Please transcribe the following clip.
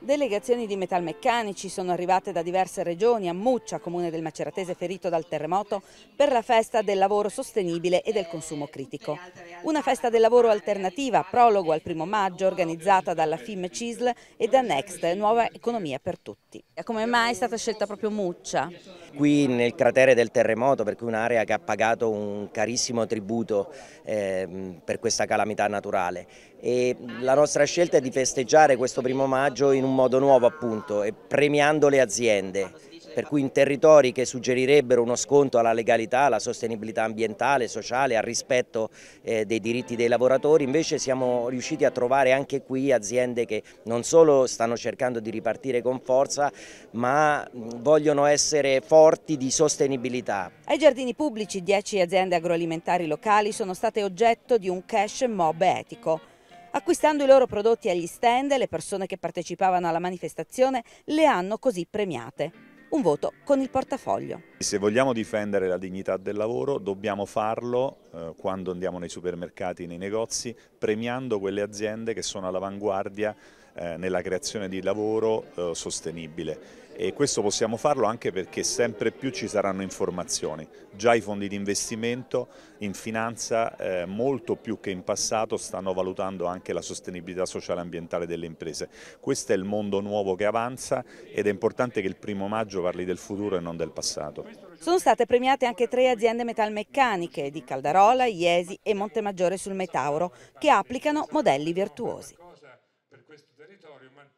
Delegazioni di metalmeccanici sono arrivate da diverse regioni a Muccia, comune del Maceratese ferito dal terremoto, per la festa del lavoro sostenibile e del consumo critico. Una festa del lavoro alternativa, prologo al primo maggio, organizzata dalla FIM CISL e da Next, Nuova Economia per Tutti. Come mai è stata scelta proprio Muccia? qui nel cratere del terremoto, per cui un'area che ha pagato un carissimo tributo eh, per questa calamità naturale. E la nostra scelta è di festeggiare questo primo maggio in un modo nuovo appunto, e premiando le aziende per cui in territori che suggerirebbero uno sconto alla legalità, alla sostenibilità ambientale, sociale, al rispetto eh, dei diritti dei lavoratori, invece siamo riusciti a trovare anche qui aziende che non solo stanno cercando di ripartire con forza, ma vogliono essere forti di sostenibilità. Ai giardini pubblici 10 aziende agroalimentari locali sono state oggetto di un cash mob etico. Acquistando i loro prodotti agli stand, le persone che partecipavano alla manifestazione le hanno così premiate un voto con il portafoglio. Se vogliamo difendere la dignità del lavoro dobbiamo farlo eh, quando andiamo nei supermercati, nei negozi, premiando quelle aziende che sono all'avanguardia eh, nella creazione di lavoro eh, sostenibile e questo possiamo farlo anche perché sempre più ci saranno informazioni. Già i fondi di investimento in finanza eh, molto più che in passato stanno valutando anche la sostenibilità sociale e ambientale delle imprese. Questo è il mondo nuovo che avanza ed è importante che il primo maggio parli del futuro e non del passato. Sono state premiate anche tre aziende metalmeccaniche di Caldarola, Iesi e Montemaggiore sul Metauro che applicano modelli virtuosi questo territorio, ma